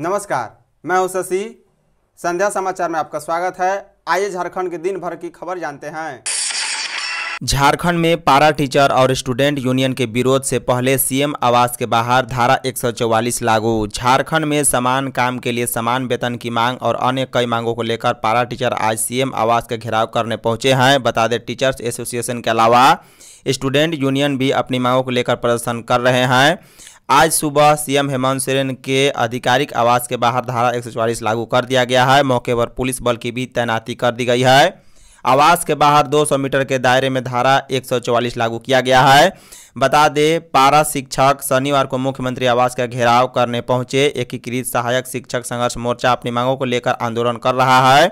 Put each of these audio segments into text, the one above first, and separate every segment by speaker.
Speaker 1: नमस्कार मैं हूं शशि संध्या समाचार में आपका स्वागत है आइए झारखंड के दिन भर की खबर जानते हैं झारखंड में पारा टीचर और स्टूडेंट यूनियन के विरोध से पहले सीएम आवास के बाहर धारा 144 लागू झारखंड में समान काम के लिए समान वेतन की मांग और अन्य कई मांगों को लेकर पारा टीचर आज सीएम आवास के घेराव करने पहुंचे हैं बता दें टीचर्स एसोसिएशन के अलावा स्टूडेंट यूनियन भी अपनी मांगों को लेकर प्रदर्शन कर रहे हैं आज सुबह सीएम हेमंत सोरेन के आधिकारिक आवास के बाहर धारा एक लागू कर दिया गया है मौके पर पुलिस बल की भी तैनाती कर दी गई है आवास के बाहर 200 मीटर के दायरे में धारा 144 लागू किया गया है बता दें पारा शिक्षक शनिवार को मुख्यमंत्री आवास का घेराव करने पहुंचे एकीकृत सहायक शिक्षक संघर्ष मोर्चा अपनी मांगों को लेकर आंदोलन कर रहा है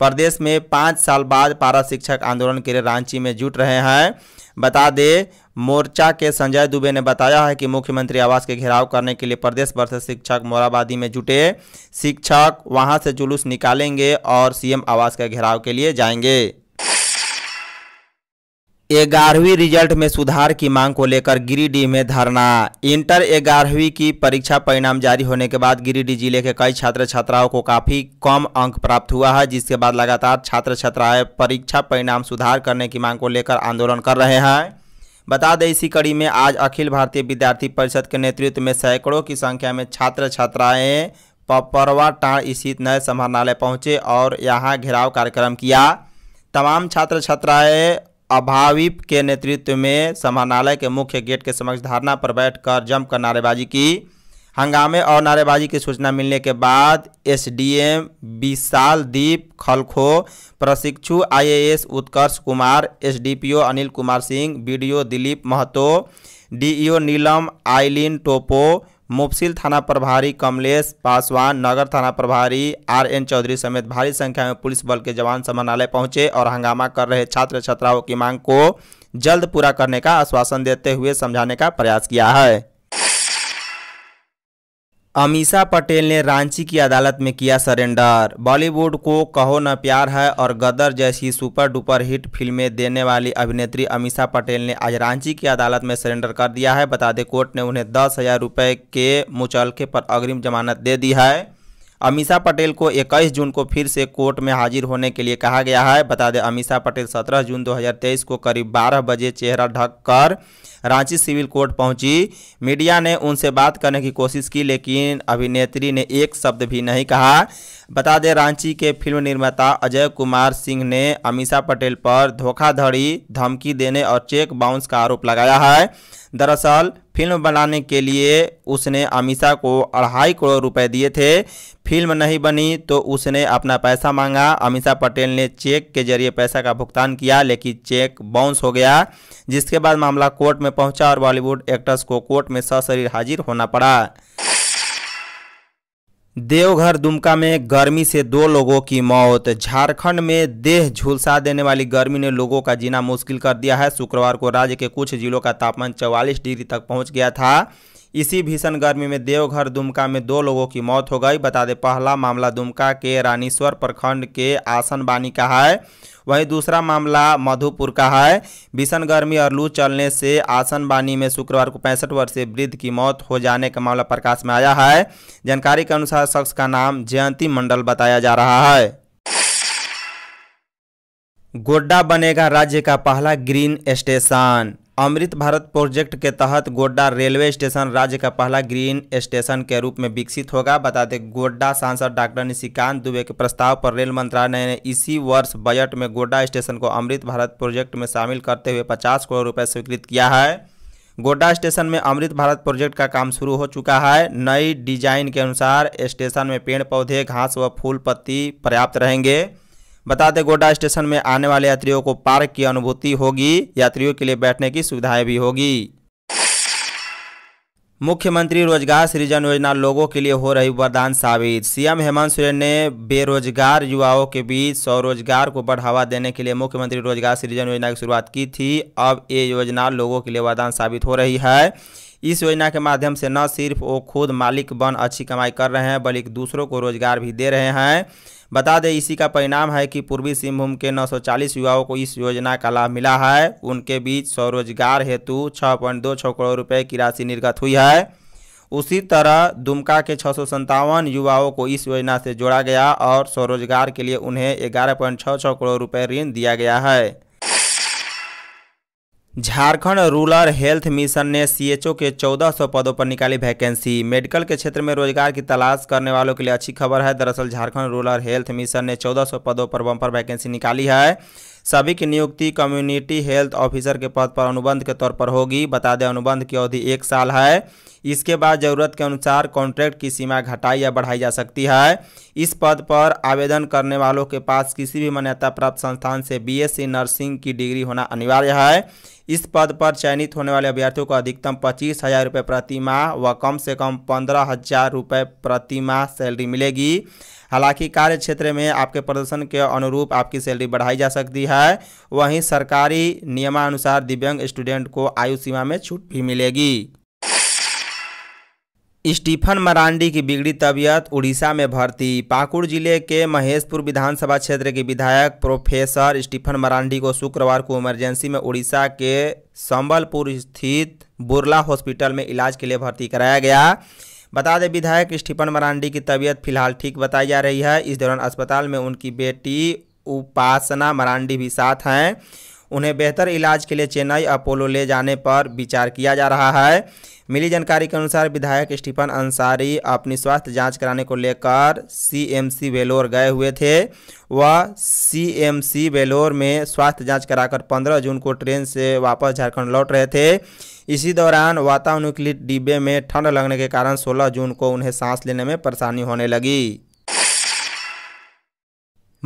Speaker 1: प्रदेश में पाँच साल बाद पारा शिक्षक आंदोलन के लिए रांची में जुट रहे हैं बता दें मोर्चा के संजय दुबे ने बताया है कि मुख्यमंत्री आवास के घेराव करने के लिए प्रदेश भर से शिक्षक मोराबादी में जुटे शिक्षक वहां से जुलूस निकालेंगे और सीएम आवास के घेराव के लिए जाएंगे ग्यारहवीं रिजल्ट में सुधार की मांग को लेकर गिरिडीह में धरना इंटर ग्यारहवीं की परीक्षा परिणाम जारी होने के बाद गिरिडीह जिले के कई छात्र छात्राओं को काफ़ी कम अंक प्राप्त हुआ है जिसके बाद लगातार छात्र छात्राएं परीक्षा परिणाम सुधार करने की मांग को लेकर आंदोलन कर रहे हैं बता दें इसी कड़ी में आज अखिल भारतीय विद्यार्थी परिषद के नेतृत्व में सैकड़ों की संख्या में छात्र छात्राएँ टाँड स्थित नए समरणालय पहुँचे और यहाँ घेराव कार्यक्रम किया तमाम छात्र छात्राएँ अभाविप के नेतृत्व में समाहरणालय के मुख्य गेट के समक्ष धारणा पर बैठकर जमकर नारेबाजी की हंगामे और नारेबाजी की सूचना मिलने के बाद एसडीएम विशाल दीप खलखो प्रशिक्षु IAS Utkarsh Kumar SDPO Anil Kumar Singh BDO Dilip Mahto DEO Neelam Eileen Topo मुफसिल थाना प्रभारी कमलेश पासवान नगर थाना प्रभारी आर एन चौधरी समेत भारी संख्या में पुलिस बल के जवान समानालय पहुंचे और हंगामा कर रहे छात्र छात्राओं की मांग को जल्द पूरा करने का आश्वासन देते हुए समझाने का प्रयास किया है अमीषा पटेल ने रांची की अदालत में किया सरेंडर बॉलीवुड को कहो न प्यार है और गदर जैसी सुपर डुपर हिट फिल्में देने वाली अभिनेत्री अमीषा पटेल ने आज रांची की अदालत में सरेंडर कर दिया है बता दें कोर्ट ने उन्हें दस हज़ार रुपये के मुचलके पर अग्रिम जमानत दे दी है अमीषा पटेल को 21 जून को फिर से कोर्ट में हाजिर होने के लिए कहा गया है बता दें अमीषा पटेल 17 जून 2023 को करीब 12 बजे चेहरा ढक कर रांची सिविल कोर्ट पहुंची मीडिया ने उनसे बात करने की कोशिश की लेकिन अभिनेत्री ने एक शब्द भी नहीं कहा बता दें रांची के फिल्म निर्माता अजय कुमार सिंह ने अमीषा पटेल पर धोखाधड़ी धमकी देने और चेक बाउंस का आरोप लगाया है दरअसल फिल्म बनाने के लिए उसने अमीषा को अढ़ाई करोड़ रुपए दिए थे फिल्म नहीं बनी तो उसने अपना पैसा मांगा अमीषा पटेल ने चेक के जरिए पैसा का भुगतान किया लेकिन चेक बाउंस हो गया जिसके बाद मामला कोर्ट में पहुंचा और बॉलीवुड एक्टर्स को कोर्ट में सशरीर हाजिर होना पड़ा देवघर दुमका में गर्मी से दो लोगों की मौत झारखंड में देह झुलसा देने वाली गर्मी ने लोगों का जीना मुश्किल कर दिया है शुक्रवार को राज्य के कुछ जिलों का तापमान 44 डिग्री तक पहुंच गया था इसी भीषण गर्मी में देवघर दुमका में दो लोगों की मौत हो गई बता दें पहला मामला दुमका के रानीश्वर प्रखंड के आसनबानी का है वहीं दूसरा मामला मधुपुर का है भीषण गर्मी और लू चलने से आसनबानी में शुक्रवार को पैंसठ वर्षीय वृद्ध की मौत हो जाने का मामला प्रकाश में आया है जानकारी के अनुसार शख्स का नाम जयंती मंडल बताया जा रहा है गोड्डा बनेगा राज्य का पहला green station Amrit Bharat project के तहत गोड्डा रेलवे स्टेशन राज्य का पहला ग्रीन स्टेशन के रूप में विकसित होगा बता दें गोड्डा सांसद डॉक्टर निशिकांत दुबे के प्रस्ताव पर रेल मंत्रालय ने इसी वर्ष बजट में गोड्डा स्टेशन को अमृत भारत प्रोजेक्ट में शामिल करते हुए 50 करोड़ रुपए स्वीकृत किया है गोड्डा स्टेशन में अमृत भारत प्रोजेक्ट का काम शुरू हो चुका है नई डिजाइन के अनुसार स्टेशन में पेड़ पौधे घास व फूल पत्ती पर्याप्त रहेंगे बताते गोड्डा स्टेशन में आने वाले यात्रियों को पार्क की अनुभूति होगी यात्रियों के लिए बैठने की सुविधाएं भी होगी मुख्यमंत्री रोजगार सृजन योजना लोगों के लिए हो रही वरदान साबित सीएम हेमंत सोरेन ने बेरोजगार युवाओं के बीच स्वरोजगार को बढ़ावा देने के लिए मुख्यमंत्री रोजगार सृजन योजना की शुरुआत की थी अब ये योजना लोगों के लिए वरदान साबित हो रही है इस योजना के माध्यम से न सिर्फ वो खुद मालिक बन अच्छी कमाई कर रहे हैं बल्कि दूसरों को रोजगार भी दे रहे हैं बता दें इसी का परिणाम है कि पूर्वी सिंहभूम के 940 युवाओं को इस योजना का लाभ मिला है उनके बीच स्वरोजगार हेतु छः पॉइंट दो छः करोड़ रुपए की राशि निर्गत हुई है उसी तरह दुमका के छः युवाओं को इस योजना से जोड़ा गया और स्वरोजगार के लिए उन्हें ग्यारह पॉइंट छः छः करोड़ रुपये ऋण दिया गया है झारखंड रूरल हेल्थ मिशन ने सीएचओ के 1400 पदों पर निकाली वैकेंसी मेडिकल के क्षेत्र में रोजगार की तलाश करने वालों के लिए अच्छी खबर है दरअसल झारखंड रूरल हेल्थ मिशन ने 1400 पदों पर बम्पर वैकेंसी निकाली है सभी की नियुक्ति कम्युनिटी हेल्थ ऑफिसर के पद पर अनुबंध के तौर पर होगी बता दें अनुबंध की अवधि एक साल है इसके बाद जरूरत के अनुसार कॉन्ट्रैक्ट की सीमा घटाई या बढ़ाई जा सकती है इस पद पर आवेदन करने वालों के पास किसी भी मान्यता प्राप्त संस्थान से बीएससी नर्सिंग की डिग्री होना अनिवार्य है इस पद पर चयनित होने वाले अभ्यर्थियों को अधिकतम पच्चीस हज़ार रुपये प्रति माह व कम से कम पंद्रह हज़ार रुपये प्रति माह सैलरी मिलेगी हालांकि कार्य क्षेत्र में आपके प्रदर्शन के अनुरूप आपकी सैलरी बढ़ाई जा सकती है वहीं सरकारी नियमानुसार दिव्यांग स्टूडेंट को आयु सीमा में छूट भी मिलेगी स्टीफन मरांडी की बिगड़ी तबीयत उड़ीसा में भर्ती पाकुड़ जिले के महेशपुर विधानसभा क्षेत्र के विधायक प्रोफेसर स्टीफन मरांडी को शुक्रवार को इमरजेंसी में उड़ीसा के संबलपुर स्थित बुरला हॉस्पिटल में इलाज के लिए भर्ती कराया गया बता दें विधायक स्टीफन मरांडी की तबीयत फिलहाल ठीक बताई जा रही है इस दौरान अस्पताल में उनकी बेटी उपासना मरांडी भी साथ हैं उन्हें बेहतर इलाज के लिए चेन्नई अपोलो ले जाने पर विचार किया जा रहा है मिली जानकारी के अनुसार विधायक स्टीफन अंसारी अपनी स्वास्थ्य जांच कराने को लेकर सीएमसी वेलोर गए हुए थे वह सीएमसी वेलोर में स्वास्थ्य जांच कराकर 15 जून को ट्रेन से वापस झारखंड लौट रहे थे इसी दौरान वातानुकूलित डिब्बे में ठंड लगने के कारण 16 जून को उन्हें सांस लेने में परेशानी होने लगी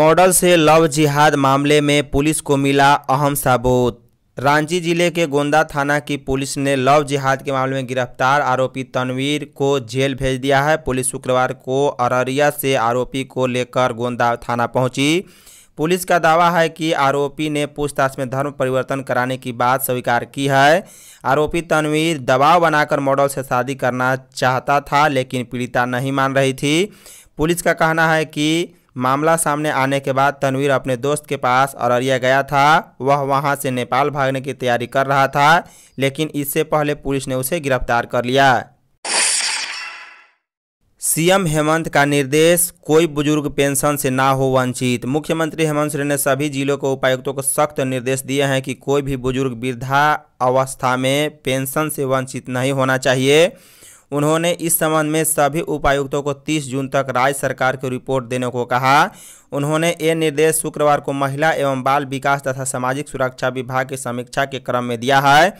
Speaker 1: मॉडल से लव जिहाद मामले में पुलिस को मिला अहम सबूत रांची जिले के गोंदा थाना की पुलिस ने लव जिहाद के मामले में गिरफ्तार आरोपी तनवीर को जेल भेज दिया है पुलिस शुक्रवार को अररिया से आरोपी को लेकर गोंदा थाना पहुंची पुलिस का दावा है कि आरोपी ने पूछताछ में धर्म परिवर्तन कराने की बात स्वीकार की है आरोपी तनवीर दबाव बनाकर मॉडल से शादी करना चाहता था लेकिन पीड़िता नहीं मान रही थी पुलिस का कहना है कि मामला सामने आने के बाद तनवीर अपने दोस्त के पास अररिया गया था वह वहां से नेपाल भागने की तैयारी कर रहा था लेकिन इससे पहले पुलिस ने उसे गिरफ्तार कर लिया सीएम हेमंत का निर्देश कोई बुजुर्ग पेंशन से ना हो वंचित मुख्यमंत्री हेमंत सोरेन ने सभी जिलों के उपायुक्तों को सख्त निर्देश दिए हैं कि कोई भी बुजुर्ग वृद्धा अवस्था में पेंशन से वंचित नहीं होना चाहिए उन्होंने इस संबंध में सभी उपायुक्तों को 30 जून तक राज्य सरकार की रिपोर्ट देने को कहा उन्होंने ये निर्देश शुक्रवार को महिला एवं बाल विकास तथा सामाजिक सुरक्षा विभाग की समीक्षा के क्रम में दिया है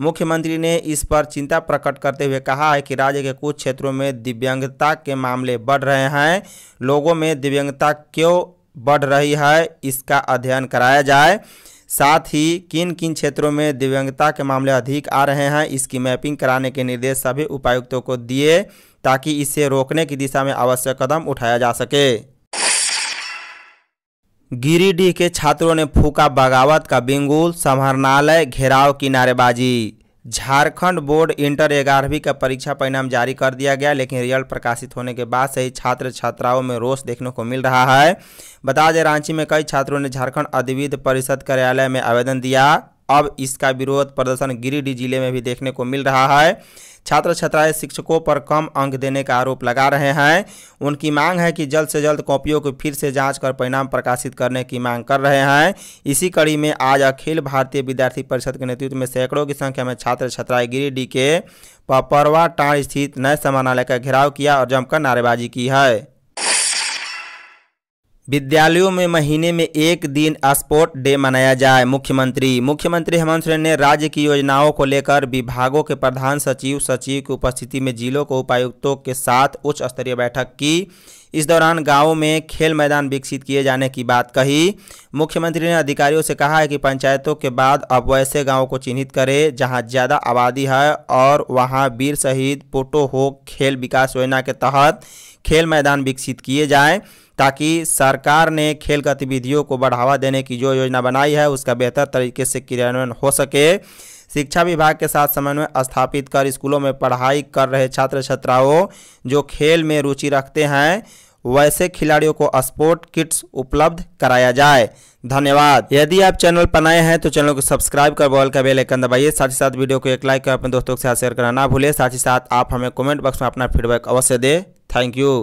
Speaker 1: मुख्यमंत्री ने इस पर चिंता प्रकट करते हुए कहा है कि राज्य के कुछ क्षेत्रों में दिव्यांगता के मामले बढ़ रहे हैं लोगों में दिव्यांगता क्यों बढ़ रही है इसका अध्ययन कराया जाए साथ ही किन किन क्षेत्रों में दिव्यांगता के मामले अधिक आ रहे हैं इसकी मैपिंग कराने के निर्देश सभी उपायुक्तों को दिए ताकि इसे रोकने की दिशा में आवश्यक कदम उठाया जा सके गिरिडीह के छात्रों ने फूका बगावत का बिंगुल समरणालय घेराव की नारेबाजी झारखंड बोर्ड इंटर ग्यारहवीं का परीक्षा परिणाम जारी कर दिया गया लेकिन रिजल्ट प्रकाशित होने के बाद से ही छात्र छात्राओं में रोष देखने को मिल रहा है बता दें रांची में कई छात्रों ने झारखंड अधिविध परिषद कार्यालय में आवेदन दिया अब इसका विरोध प्रदर्शन गिरिडीह जिले में भी देखने को मिल रहा है छात्र छात्राएं शिक्षकों पर कम अंक देने का आरोप लगा रहे हैं उनकी मांग है कि जल्द से जल्द कॉपियों को फिर से जांच कर परिणाम प्रकाशित करने की मांग कर रहे हैं इसी कड़ी में आज अखिल भारतीय विद्यार्थी परिषद के नेतृत्व में सैकड़ों की संख्या में छात्र छात्राएं गिरिडीह के पपरवा टाँड स्थित नए समानालय का घेराव किया और जमकर नारेबाजी की है विद्यालयों में महीने में एक दिन स्पोर्ट डे मनाया जाए मुख्यमंत्री मुख्यमंत्री हेमंत सोरेन ने राज्य की योजनाओं को लेकर विभागों के प्रधान सचिव सचिव की उपस्थिति में जिलों के उपायुक्तों के साथ उच्च स्तरीय बैठक की इस दौरान गांवों में खेल मैदान विकसित किए जाने की बात कही मुख्यमंत्री ने अधिकारियों से कहा है कि पंचायतों के बाद अब वैसे गाँव को चिन्हित करे जहाँ ज़्यादा आबादी है और वहाँ वीर शहीद पोटो हो खेल विकास योजना के तहत खेल मैदान विकसित किए जाएँ ताकि सरकार ने खेल गतिविधियों को बढ़ावा देने की जो योजना बनाई है उसका बेहतर तरीके से क्रियान्वयन हो सके शिक्षा विभाग के साथ समन्वय स्थापित कर स्कूलों में पढ़ाई कर रहे छात्र छात्राओं जो खेल में रुचि रखते हैं वैसे खिलाड़ियों को स्पोर्ट किट्स उपलब्ध कराया जाए धन्यवाद यदि आप चैनल पर नए हैं तो चैनल को सब्सक्राइब कर बॉल का बेल आइकन दबाइए साथ ही साथ वीडियो को एक लाइक कर अपने दोस्तों के साथ शेयर करना ना भूलें साथ ही साथ आप हमें कमेंट बॉक्स में अपना फीडबैक अवश्य दें थैंक यू